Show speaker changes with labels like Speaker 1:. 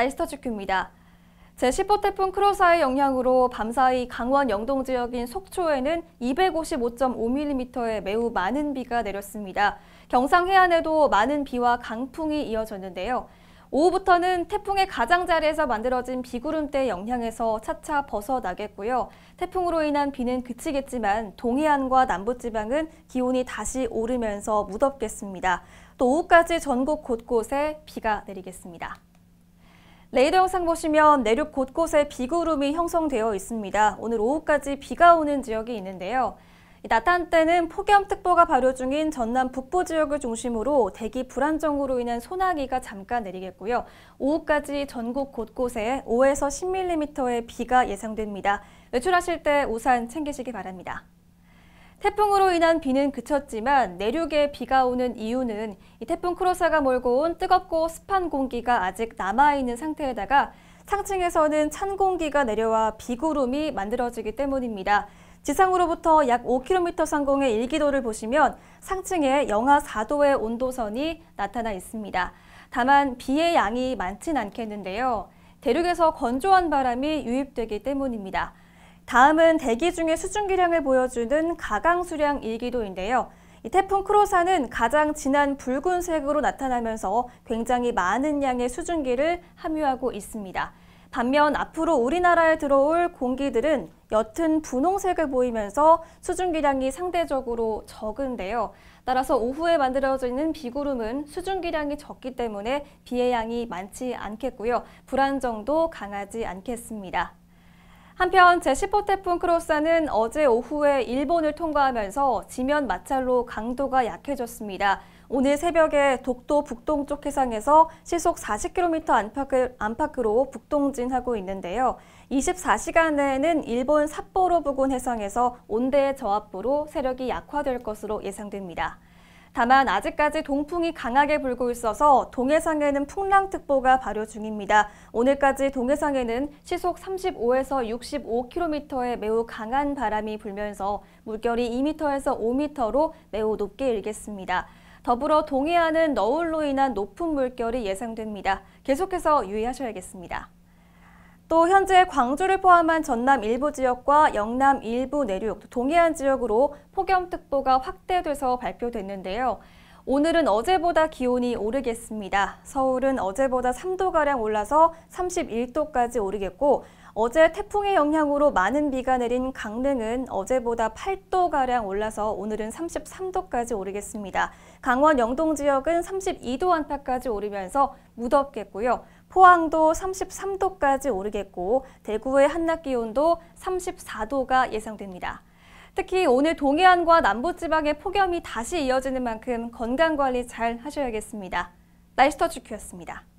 Speaker 1: 나이스터 주큐입니다. 제10호 태풍 크로사의 영향으로 밤사이 강원 영동 지역인 속초에는 255.5mm의 매우 많은 비가 내렸습니다. 경상 해안에도 많은 비와 강풍이 이어졌는데요. 오후부터는 태풍의 가장자리에서 만들어진 비구름대 영향에서 차차 벗어나겠고요. 태풍으로 인한 비는 그치겠지만 동해안과 남부지방은 기온이 다시 오르면서 무덥겠습니다. 또 오후까지 전국 곳곳에 비가 내리겠습니다. 레이더 영상 보시면 내륙 곳곳에 비구름이 형성되어 있습니다. 오늘 오후까지 비가 오는 지역이 있는데요. 나탄 때는 폭염특보가 발효 중인 전남 북부 지역을 중심으로 대기 불안정으로 인한 소나기가 잠깐 내리겠고요. 오후까지 전국 곳곳에 5에서 10mm의 비가 예상됩니다. 외출하실 때 우산 챙기시기 바랍니다. 태풍으로 인한 비는 그쳤지만 내륙에 비가 오는 이유는 태풍 크로사가 몰고 온 뜨겁고 습한 공기가 아직 남아있는 상태에다가 상층에서는 찬 공기가 내려와 비구름이 만들어지기 때문입니다. 지상으로부터 약 5km 상공의 일기도를 보시면 상층에 영하 4도의 온도선이 나타나 있습니다. 다만 비의 양이 많진 않겠는데요. 대륙에서 건조한 바람이 유입되기 때문입니다. 다음은 대기 중에 수증기량을 보여주는 가강수량 일기도인데요. 태풍 크로사는 가장 진한 붉은색으로 나타나면서 굉장히 많은 양의 수증기를 함유하고 있습니다. 반면 앞으로 우리나라에 들어올 공기들은 옅은 분홍색을 보이면서 수증기량이 상대적으로 적은데요. 따라서 오후에 만들어지는 비구름은 수증기량이 적기 때문에 비의 양이 많지 않겠고요. 불안정도 강하지 않겠습니다. 한편 제1호 태풍 크로스는 어제 오후에 일본을 통과하면서 지면 마찰로 강도가 약해졌습니다. 오늘 새벽에 독도 북동쪽 해상에서 시속 40km 안팎으로 북동진하고 있는데요. 24시간 내에는 일본 삿포로 부근 해상에서 온대 저압부로 세력이 약화될 것으로 예상됩니다. 다만 아직까지 동풍이 강하게 불고 있어서 동해상에는 풍랑특보가 발효 중입니다. 오늘까지 동해상에는 시속 35에서 65km의 매우 강한 바람이 불면서 물결이 2m에서 5m로 매우 높게 일겠습니다. 더불어 동해안은 너울로 인한 높은 물결이 예상됩니다. 계속해서 유의하셔야겠습니다. 또 현재 광주를 포함한 전남 일부 지역과 영남 일부 내륙, 동해안 지역으로 폭염특보가 확대돼서 발표됐는데요. 오늘은 어제보다 기온이 오르겠습니다. 서울은 어제보다 3도가량 올라서 31도까지 오르겠고 어제 태풍의 영향으로 많은 비가 내린 강릉은 어제보다 8도가량 올라서 오늘은 33도까지 오르겠습니다. 강원 영동 지역은 32도 안팎까지 오르면서 무덥겠고요. 포항도 33도까지 오르겠고 대구의 한낮 기온도 34도가 예상됩니다. 특히 오늘 동해안과 남부지방의 폭염이 다시 이어지는 만큼 건강관리 잘 하셔야겠습니다. 날씨터 주큐였습니다.